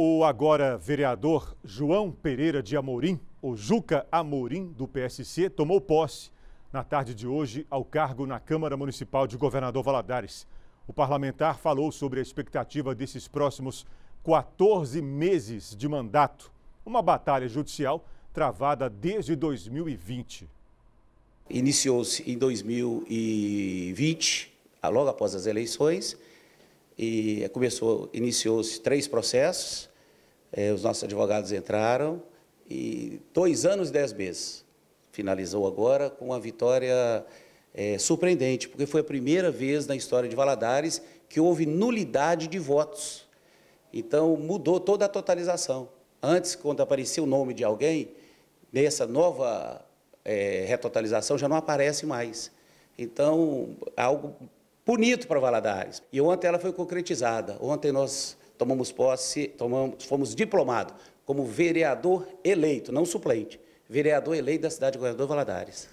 O agora vereador João Pereira de Amorim, o Juca Amorim, do PSC, tomou posse na tarde de hoje ao cargo na Câmara Municipal de Governador Valadares. O parlamentar falou sobre a expectativa desses próximos 14 meses de mandato, uma batalha judicial travada desde 2020. Iniciou-se em 2020, logo após as eleições, e começou, iniciou-se três processos, é, os nossos advogados entraram e dois anos e dez meses. Finalizou agora com uma vitória é, surpreendente, porque foi a primeira vez na história de Valadares que houve nulidade de votos. Então, mudou toda a totalização. Antes, quando aparecia o nome de alguém, nessa nova é, retotalização já não aparece mais. Então, algo bonito para Valadares. E ontem ela foi concretizada. Ontem nós tomamos posse, tomamos, fomos diplomados como vereador eleito, não suplente, vereador eleito da cidade de Governador Valadares.